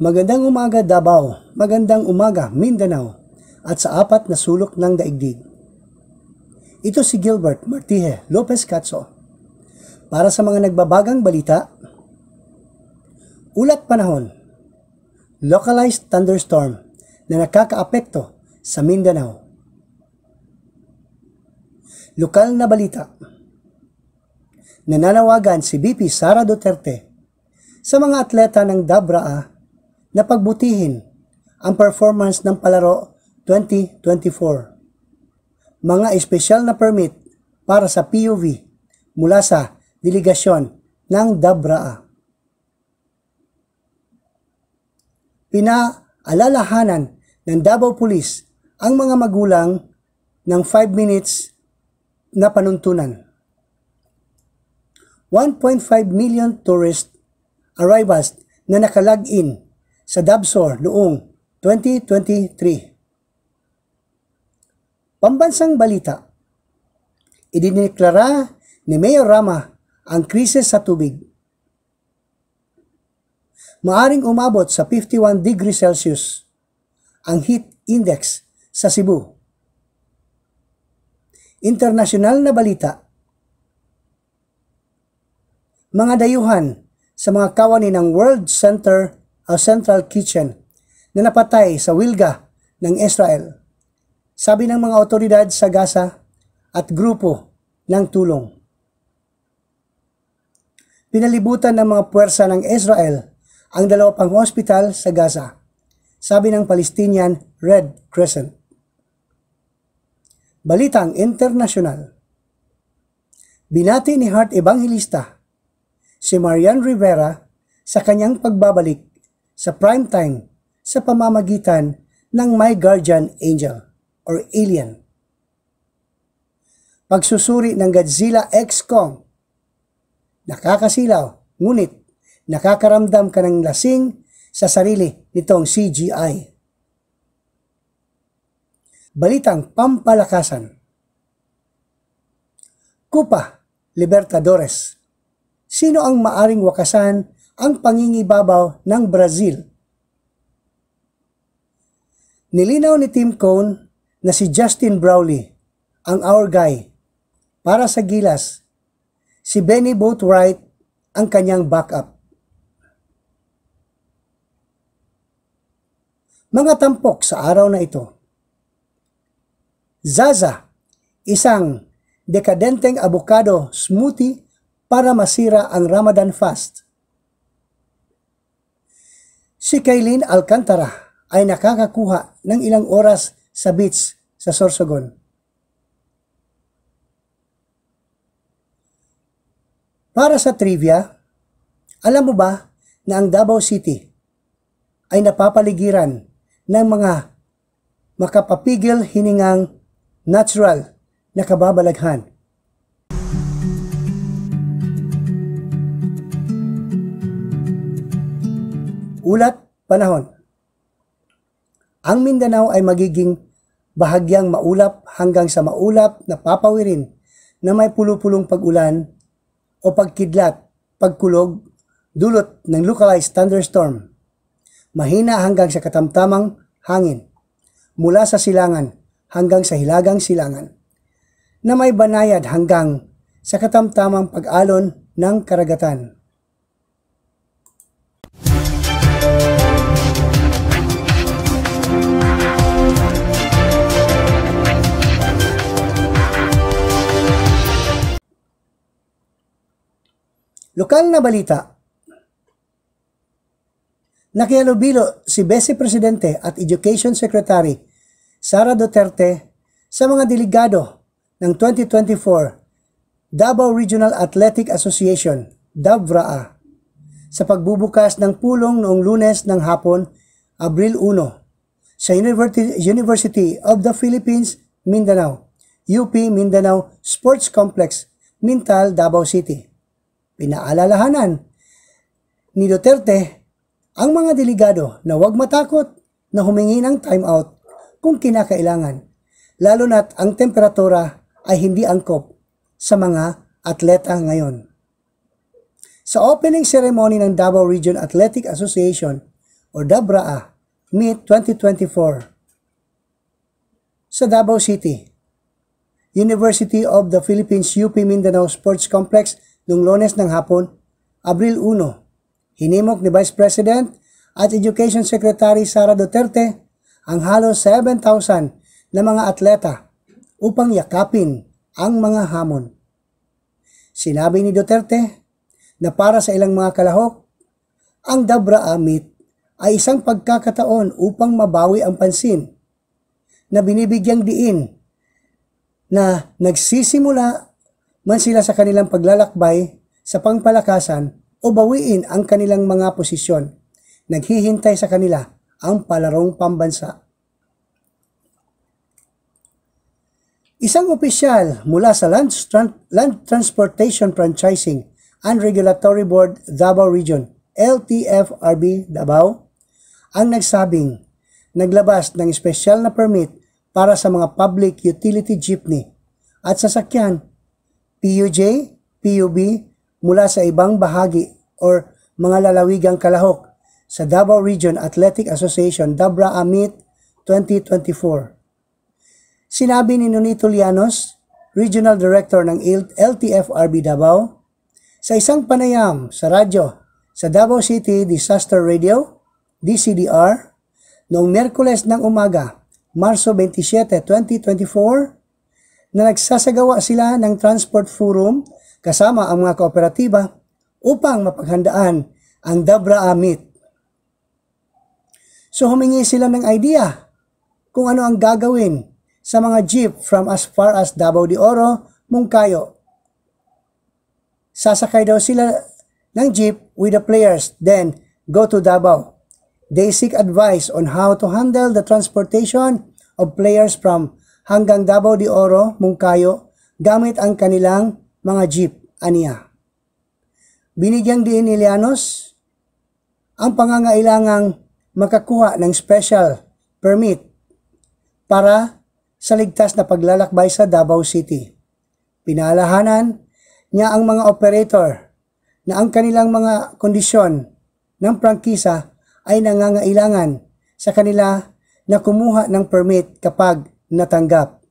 Magandang umaga Davao, magandang umaga Mindanao, at sa apat na sulok ng daigdig. Ito si Gilbert Martije Lopez Catso. Para sa mga nagbabagang balita, Ulat Panahon, Localized Thunderstorm na nakakaapekto sa Mindanao. Lokal na balita, Nananawagan si BP Sara Duterte sa mga atleta ng Dabraa na pagbutihin ang performance ng palaro 2024. Mga espesyal na permit para sa POV mula sa delegasyon ng DABRAA. Pinaalalahanan ng Davao Police ang mga magulang ng 5 minutes na panuntunan. 1.5 million tourist arrivals na nakalag-in sa Dabsor noong 2023. Pambansang balita, idineklara ni Mayor Rama ang krisis sa tubig. Maaring umabot sa 51 degrees Celsius ang heat index sa Cebu. Internasyonal na balita, mga dayuhan sa mga kawani ng World Center o Central Kitchen na napatay sa Wilga ng Israel. Sabi ng mga otoridad sa Gaza at grupo ng tulong. Pinalibutan ng mga puwersa ng Israel ang dalawa pang hospital sa Gaza, sabi ng Palestinian Red Crescent. Balitang Internasyonal Binati ni Heart Evangelista si Marian Rivera sa kanyang pagbabalik sa prime time sa pamamagitan ng My Guardian Angel or Alien. Pagsusuri ng Godzilla X Kong. Nakakasilaw, ngunit nakakaramdam ka ng lasing sa sarili nitong CGI. Balitang pampalakasan. Kupa Libertadores. Sino ang maaring wakasan ang pangingibabaw ng Brazil. Nilinaw ni Tim Cohn na si Justin Brawley ang our guy, para sa gilas. Si Benny Boatwright ang kanyang backup. Mga tampok sa araw na ito. Zaza, isang dekadenteng abukado smoothie para masira ang Ramadan fast. Si Kaylin Alcantara ay nakakakuha ng ilang oras sa beach sa Sorsogon. Para sa trivia, alam mo ba na ang Davao City ay napapaligiran ng mga makapapigil hiningang natural na kababalaghan Ulat, panahon. Ang Mindanao ay magiging bahagyang maulap hanggang sa maulap na papawirin na may pulupulong pag-ulan o pagkidlat, pagkulog, dulot ng localized thunderstorm. Mahina hanggang sa katamtamang hangin mula sa silangan hanggang sa hilagang silangan na may banayad hanggang sa katamtamang pag-alon ng karagatan. Lokal na balita. Nakialubilo si Vice Presidente at Education Secretary Sara Duterte sa mga delegado ng 2024 Davao Regional Athletic Association, DAVRAA, sa pagbubukas ng pulong noong lunes ng hapon, Abril 1, sa University of the Philippines, Mindanao, UP Mindanao Sports Complex, Mintal, Davao City. Pinaalalahanan ni Duterte ang mga delegado na huwag matakot na humingi ng time out kung kinakailangan, lalo na't ang temperatura ay hindi angkop sa mga atleta ngayon. Sa opening ceremony ng Davao Region Athletic Association o DABRAA, Meet 2024, sa Davao City. University of the Philippines UP Mindanao Sports Complex noong lones ng hapon, Abril 1, hinimok ni Vice President at Education Secretary Sara Duterte ang halos 7,000 na mga atleta upang yakapin ang mga hamon. Sinabi ni Duterte na para sa ilang mga kalahok, ang Dabra Amit ay isang pagkakataon upang mabawi ang pansin na binibigyang diin na nagsisimula man sila sa kanilang paglalakbay sa pangpalakasan o bawiin ang kanilang mga posisyon. Naghihintay sa kanila ang palarong pambansa. Isang opisyal mula sa Land, Tran- Land Transportation Franchising and Regulatory Board Davao Region, LTFRB Davao, ang nagsabing naglabas ng espesyal na permit para sa mga public utility jeepney at sasakyan PUJ, PUB mula sa ibang bahagi or mga lalawigang kalahok sa Davao Region Athletic Association Dabra Amit 2024. Sinabi ni Nonito Llanos, Regional Director ng LTFRB Davao, sa isang panayam sa radyo sa Davao City Disaster Radio, DCDR, noong Merkules ng umaga, Marso 27, 2024, na nagsasagawa sila ng transport forum kasama ang mga kooperatiba upang mapaghandaan ang Dabra Amit. So humingi sila ng idea kung ano ang gagawin sa mga jeep from as far as Davao de Oro, Mungkayo. Sasakay daw sila ng jeep with the players, then go to Davao. They seek advice on how to handle the transportation of players from hanggang Davao de Oro, Mungkayo, gamit ang kanilang mga jeep, aniya. Binigyang din ni Lianos ang pangangailangang makakuha ng special permit para sa ligtas na paglalakbay sa Davao City. Pinalahanan niya ang mga operator na ang kanilang mga kondisyon ng prangkisa ay nangangailangan sa kanila na kumuha ng permit kapag natanggap.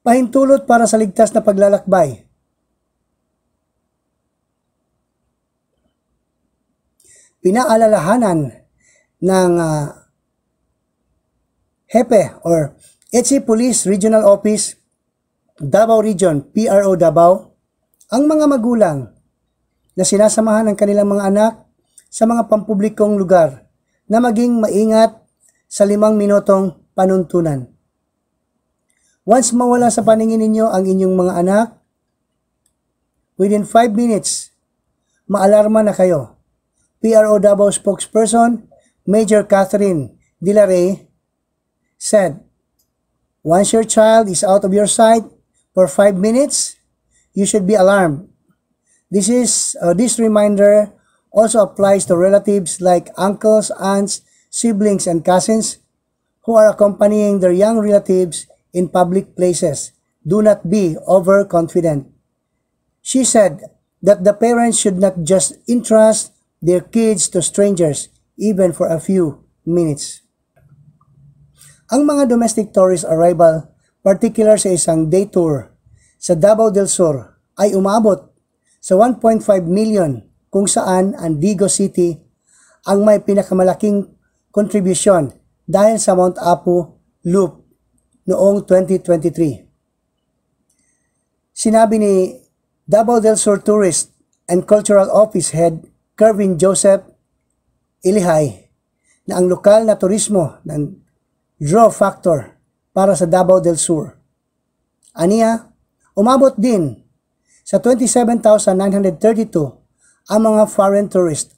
Pahintulot para sa ligtas na paglalakbay. Pinaalalahanan ng uh, HEPE or HE Police Regional Office Davao Region, PRO Davao, ang mga magulang na sinasamahan ng kanilang mga anak sa mga pampublikong lugar na maging maingat sa limang minutong panuntunan. Once mawala sa paningin ninyo ang inyong mga anak, within 5 minutes, maalarma na kayo. PRO Davao spokesperson, Major Catherine Dilare said, Once your child is out of your sight for 5 minutes, you should be alarmed. This is uh, this reminder also applies to relatives like uncles, aunts, siblings, and cousins who are accompanying their young relatives in public places. Do not be overconfident. She said that the parents should not just entrust their kids to strangers, even for a few minutes. Ang mga domestic tourist arrival, particular sa isang day tour sa Davao del Sur, ay umabot sa 1.5 million kung saan ang Vigo City ang may pinakamalaking contribution dahil sa Mount Apo Loop noong 2023. Sinabi ni Davao del Sur Tourist and Cultural Office Head Kervin Joseph Ilihay na ang lokal na turismo ng draw factor para sa Davao del Sur. Aniya, umabot din sa 27,932 ang mga foreign tourist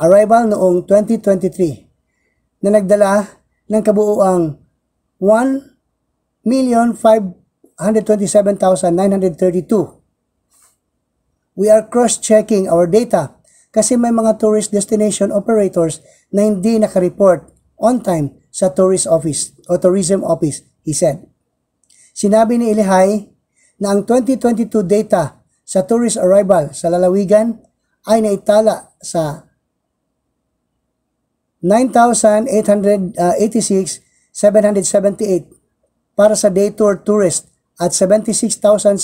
arrival noong 2023 na nagdala ng kabuuang 1,527,932. We are cross-checking our data kasi may mga tourist destination operators na hindi nakareport on time sa tourist office o tourism office, he said. Sinabi ni Ilihay na ang 2022 data sa tourist arrival sa lalawigan ay naitala sa 9,886,778 uh, para sa day tour tourist at 76,750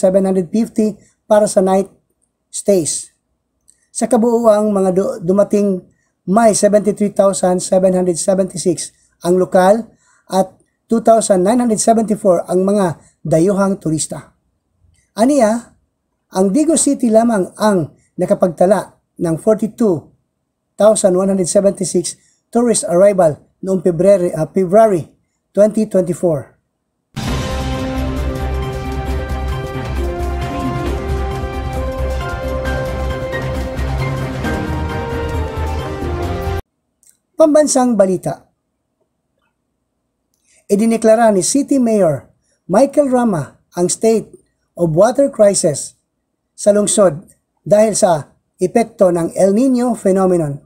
para sa night stays. Sa kabuuang mga dumating may 73,776 ang lokal at 2,974 ang mga dayuhang turista. Aniya, ang Digo City lamang ang nakapagtala ng 42,176 tourist arrival noong ah, February, uh, February 2024. Pambansang Balita Idineklara ni City Mayor Michael Rama ang state of water crisis sa lungsod dahil sa epekto ng El Nino phenomenon.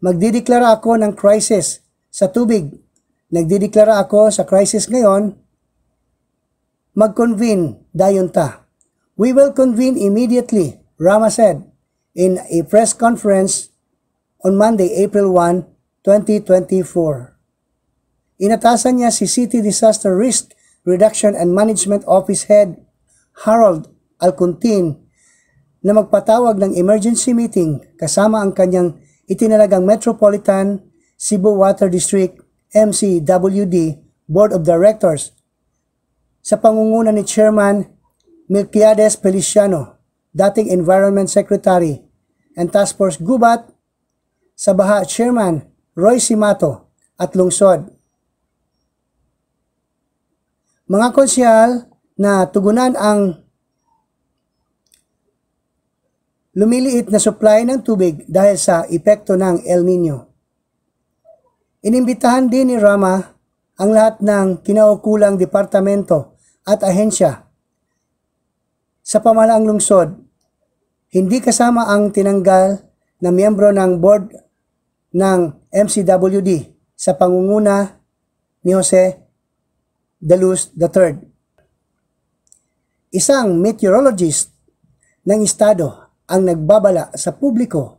Magdideklara ako ng crisis sa tubig. Nagdideklara ako sa crisis ngayon. Mag-convene, dayon ta. We will convene immediately, Rama said in a press conference on Monday, April 1, 2024. Inatasan niya si City Disaster Risk Reduction and Management Office Head Harold Alcuntin na magpatawag ng emergency meeting kasama ang kanyang itinalagang Metropolitan Cebu Water District MCWD Board of Directors sa pangunguna ni Chairman Milquiades Feliciano, dating Environment Secretary and Task Force Gubat, sa Baha Chairman Roy Simato at Lungsod. Mga konsyal na tugunan ang lumiliit na supply ng tubig dahil sa epekto ng El Nino. Inimbitahan din ni Rama ang lahat ng kinaukulang departamento at ahensya sa pamahalaang lungsod. Hindi kasama ang tinanggal na miyembro ng board ng MCWD sa pangunguna ni Jose de Deluz III. Isang meteorologist ng Estado ang nagbabala sa publiko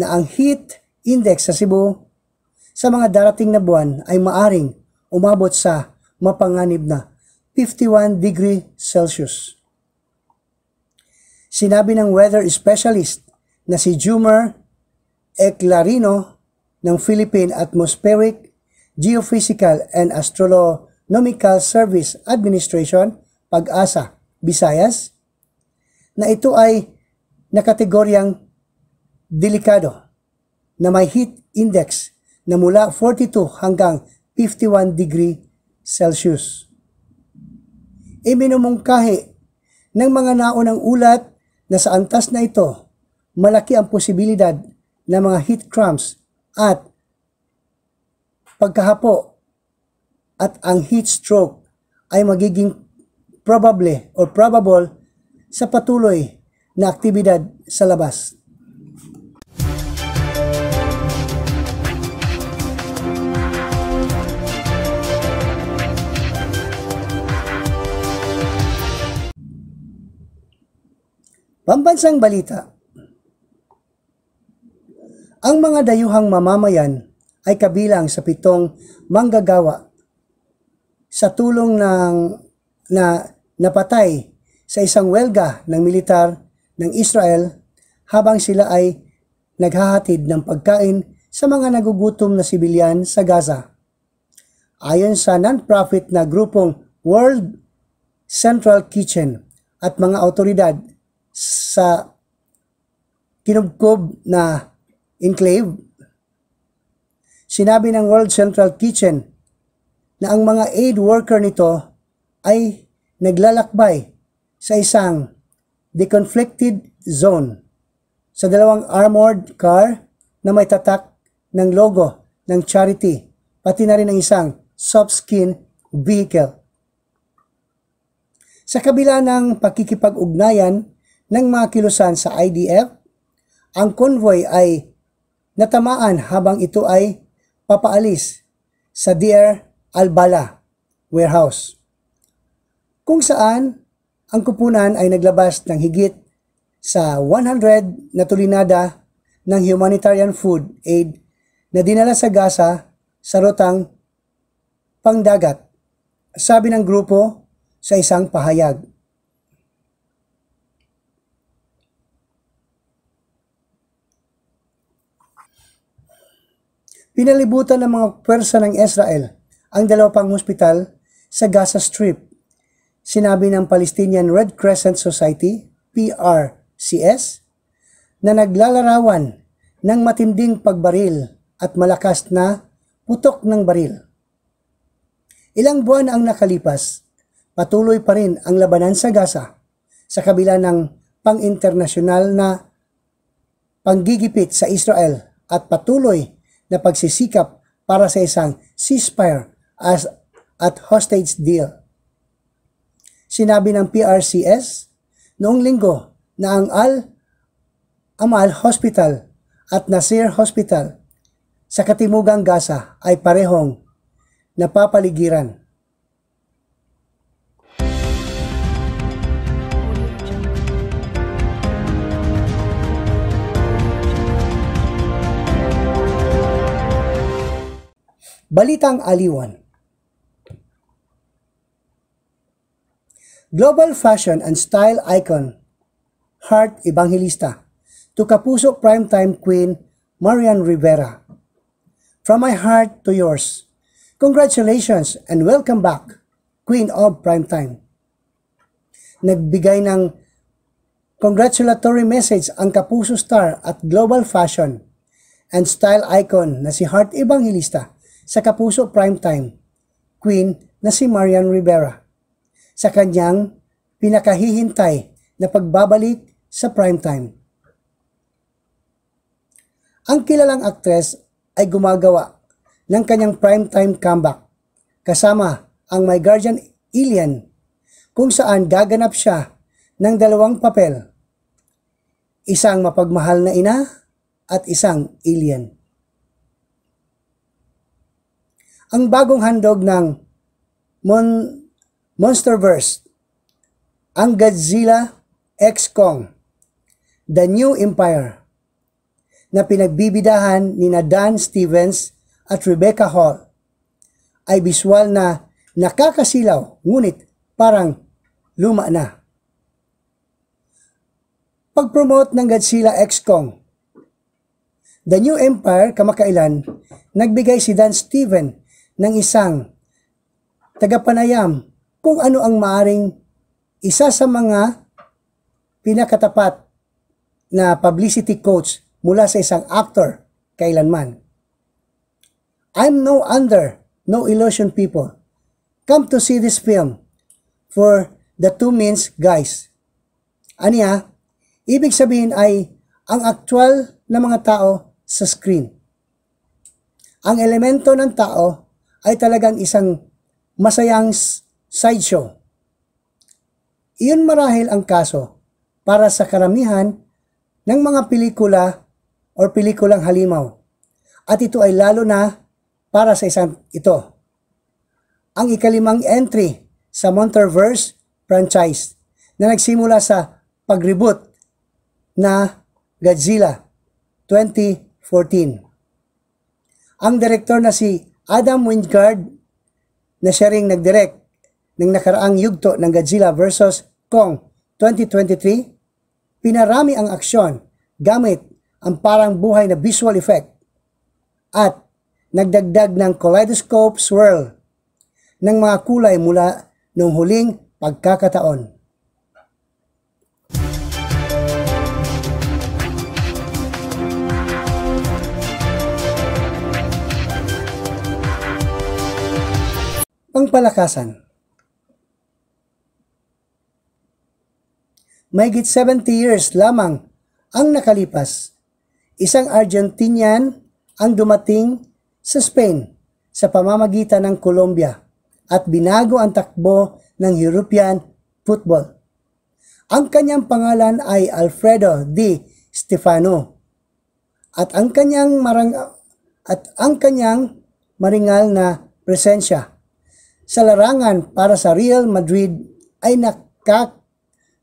na ang heat index sa Cebu sa mga darating na buwan ay maaring umabot sa mapanganib na 51 degree Celsius. Sinabi ng weather specialist na si Jumer Eclarino ng Philippine Atmospheric Geophysical and Astronomical Service Administration, Pag-asa, Visayas, na ito ay na kategoryang delikado na may heat index na mula 42 hanggang 51 degree Celsius. Iminumungkahi ng mga naunang ulat na sa antas na ito, malaki ang posibilidad ng mga heat cramps at pagkahapo at ang heat stroke ay magiging probable or probable sa patuloy na aktibidad sa labas. Pambansang balita. Ang mga dayuhang mamamayan ay kabilang sa pitong manggagawa sa tulong ng na napatay sa isang welga ng militar ng Israel habang sila ay naghahatid ng pagkain sa mga nagugutom na sibilyan sa Gaza. Ayon sa non-profit na grupong World Central Kitchen at mga autoridad sa kinubkob na enclave, sinabi ng World Central Kitchen na ang mga aid worker nito ay naglalakbay sa isang the conflicted zone sa dalawang armored car na may tatak ng logo ng charity, pati na rin ang isang soft-skin vehicle. Sa kabila ng pakikipag-ugnayan ng mga kilusan sa IDF, ang convoy ay natamaan habang ito ay papaalis sa Deir Albala warehouse, kung saan ang kupunan ay naglabas ng higit sa 100 na tulinada ng humanitarian food aid na dinala sa Gaza sa rotang pangdagat, sabi ng grupo sa isang pahayag. Pinalibutan ng mga pwersa ng Israel ang dalawang pang hospital sa Gaza Strip sinabi ng Palestinian Red Crescent Society, PRCS, na naglalarawan ng matinding pagbaril at malakas na putok ng baril. Ilang buwan ang nakalipas, patuloy pa rin ang labanan sa Gaza sa kabila ng pang-internasyonal na panggigipit sa Israel at patuloy na pagsisikap para sa isang ceasefire as at hostage deal sinabi ng PRCS noong linggo na ang Al Amal Hospital at Nasir Hospital sa Katimugang Gaza ay parehong napapaligiran Balitang Aliwan Global fashion and style icon, Heart Evangelista, to Kapuso primetime queen, Marian Rivera. From my heart to yours, congratulations and welcome back, Queen of Primetime. Nagbigay ng congratulatory message ang Kapuso star at global fashion and style icon na si Heart Evangelista sa Kapuso Primetime, Queen na si Marian Rivera sa kanyang pinakahihintay na pagbabalik sa prime time. Ang kilalang aktres ay gumagawa ng kanyang prime time comeback kasama ang My Guardian Alien kung saan gaganap siya ng dalawang papel. Isang mapagmahal na ina at isang alien. Ang bagong handog ng Mon Monsterverse, Ang Godzilla, X-Kong, The New Empire, na pinagbibidahan ni na Dan Stevens at Rebecca Hall, ay biswal na nakakasilaw ngunit parang luma na. Pag-promote ng Godzilla X-Kong, The New Empire kamakailan, nagbigay si Dan Steven ng isang tagapanayam kung ano ang maaring isa sa mga pinakatapat na publicity coach mula sa isang actor kailanman. I'm no under, no illusion people. Come to see this film for the two means guys. Aniya, ibig sabihin ay ang actual na mga tao sa screen. Ang elemento ng tao ay talagang isang masayang sideshow. Iyon marahil ang kaso para sa karamihan ng mga pelikula o pelikulang halimaw. At ito ay lalo na para sa isang ito. Ang ikalimang entry sa Monsterverse franchise na nagsimula sa pag-reboot na Godzilla 2014. Ang director na si Adam Wingard na siya ring nagdirect ng nakaraang yugto ng Godzilla vs. Kong 2023, pinarami ang aksyon gamit ang parang buhay na visual effect at nagdagdag ng kaleidoscope swirl ng mga kulay mula noong huling pagkakataon. Pangpalakasan mahigit 70 years lamang ang nakalipas, isang Argentinian ang dumating sa Spain sa pamamagitan ng Colombia at binago ang takbo ng European football. Ang kanyang pangalan ay Alfredo Di Stefano at ang kanyang marang at ang kanyang maringal na presensya sa larangan para sa Real Madrid ay nakak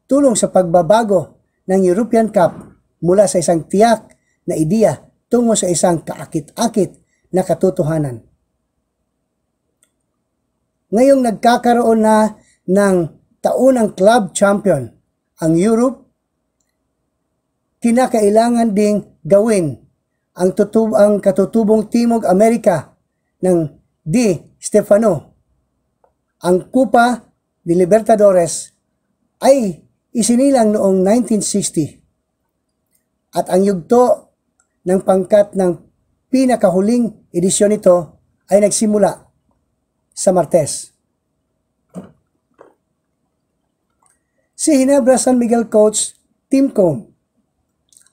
tulong sa pagbabago ng European Cup mula sa isang tiyak na ideya tungo sa isang kaakit-akit na katotohanan. Ngayong nagkakaroon na ng taunang club champion ang Europe, kinakailangan ding gawin ang, tutub ang katutubong Timog Amerika ng Di Stefano. Ang Kupa de Libertadores ay isinilang noong 1960. At ang yugto ng pangkat ng pinakahuling edisyon nito ay nagsimula sa Martes. Si Hinebra San Miguel coach Tim Cone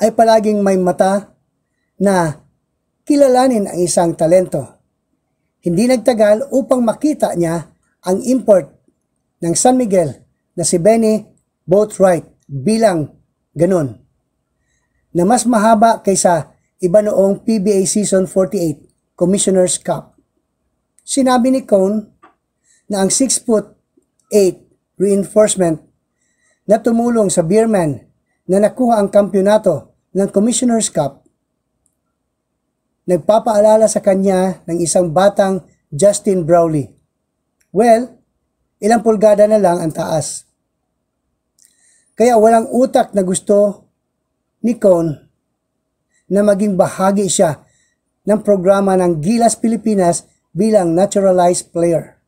ay palaging may mata na kilalanin ang isang talento. Hindi nagtagal upang makita niya ang import ng San Miguel na si Benny both right, bilang, ganun, na mas mahaba kaysa iba noong PBA Season 48, Commissioner's Cup. Sinabi ni Cone na ang 6 foot 8 reinforcement na tumulong sa Beerman na nakuha ang kampyonato ng Commissioner's Cup, nagpapaalala sa kanya ng isang batang Justin Browley. Well, ilang pulgada na lang ang taas. Kaya walang utak na gusto ni Con na maging bahagi siya ng programa ng Gilas Pilipinas bilang naturalized player.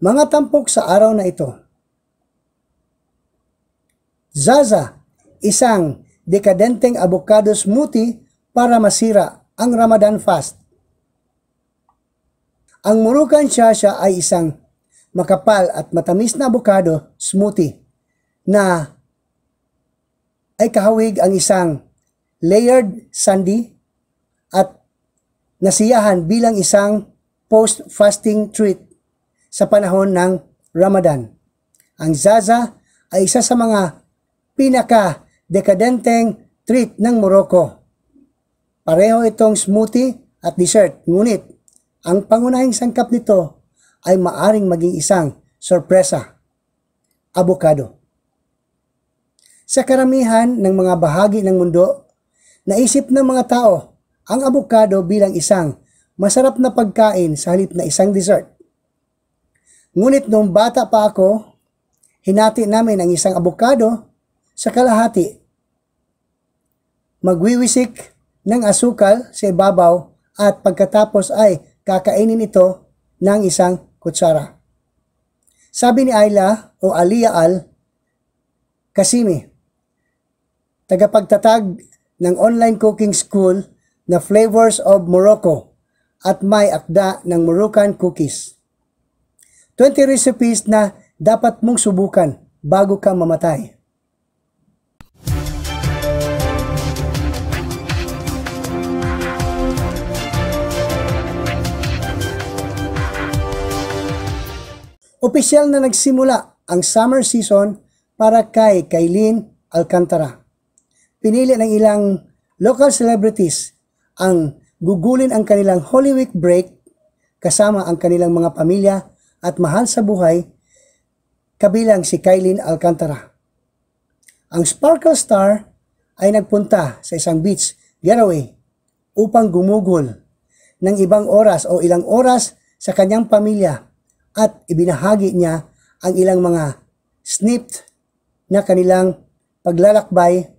Mga tampok sa araw na ito. Zaza isang dekadenteng avocado smoothie para masira ang Ramadan fast. Ang Murukan Shasha ay isang makapal at matamis na avocado smoothie na ay kahawig ang isang layered sandy at nasiyahan bilang isang post-fasting treat sa panahon ng Ramadan. Ang Zaza ay isa sa mga pinaka dekadenteng treat ng Morocco. Pareho itong smoothie at dessert, ngunit ang pangunahing sangkap nito ay maaring maging isang sorpresa, avocado. Sa karamihan ng mga bahagi ng mundo, naisip ng mga tao ang avocado bilang isang masarap na pagkain sa halip na isang dessert. Ngunit noong bata pa ako, hinati namin ang isang avocado sa kalahati magwiwisik ng asukal sa ibabaw at pagkatapos ay kakainin ito ng isang kutsara. Sabi ni Ayla o Aliyah Al Kasimi, tagapagtatag ng online cooking school na Flavors of Morocco at may akda ng Moroccan cookies. 20 recipes na dapat mong subukan bago ka mamatay. Opisyal na nagsimula ang summer season para kay Kailin Alcantara. Pinili ng ilang local celebrities ang gugulin ang kanilang Holy Week break kasama ang kanilang mga pamilya at mahal sa buhay kabilang si Kailin Alcantara. Ang Sparkle Star ay nagpunta sa isang beach getaway upang gumugol ng ibang oras o ilang oras sa kanyang pamilya at ibinahagi niya ang ilang mga snipped na kanilang paglalakbay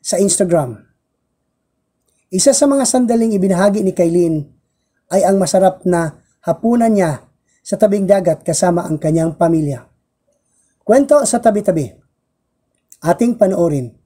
sa Instagram. Isa sa mga sandaling ibinahagi ni Kailin ay ang masarap na hapunan niya sa tabing dagat kasama ang kanyang pamilya. Kwento sa tabi-tabi. Ating panoorin.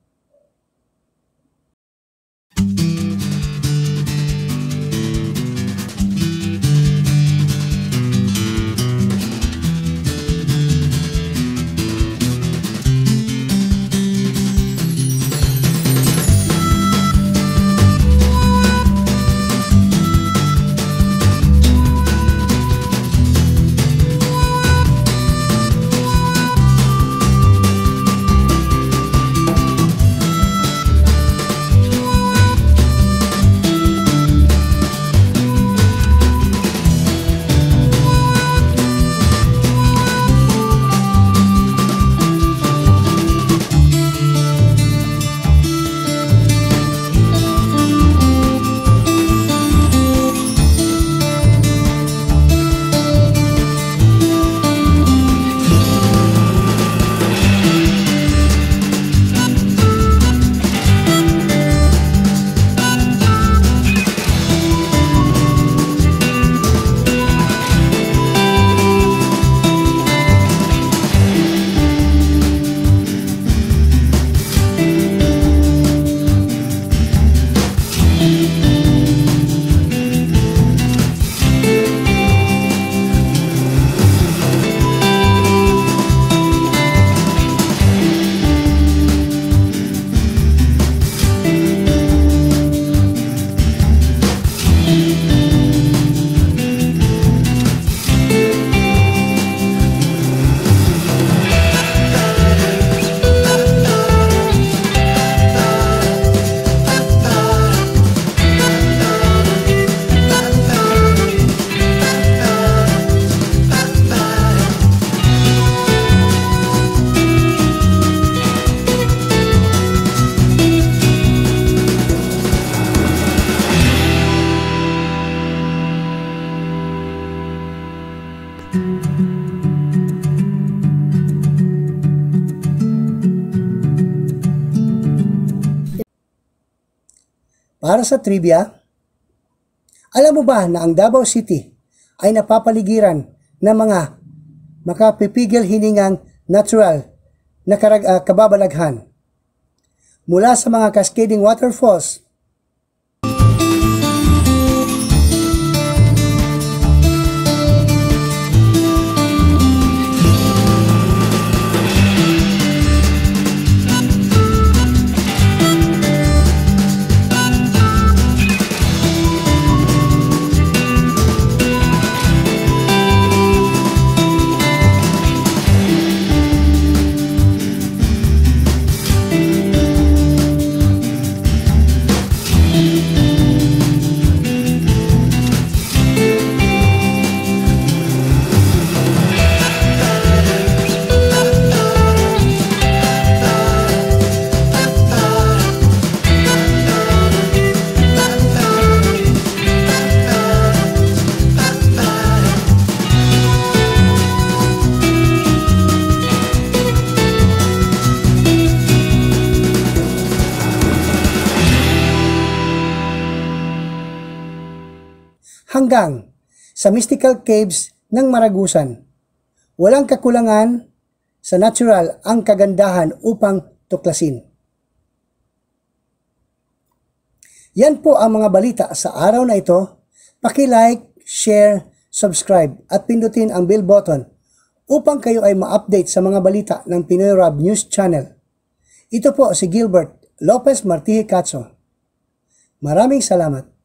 Para sa trivia, alam mo ba na ang Davao City ay napapaligiran ng mga makapipigil hiningang natural na karag, uh, kababalaghan mula sa mga cascading waterfalls hanggang sa mystical caves ng Maragusan. Walang kakulangan sa natural ang kagandahan upang tuklasin. Yan po ang mga balita sa araw na ito. Paki-like, share, subscribe at pindutin ang bell button upang kayo ay ma-update sa mga balita ng Pinoy Rob News Channel. Ito po si Gilbert Lopez Martihi Katso. Maraming salamat.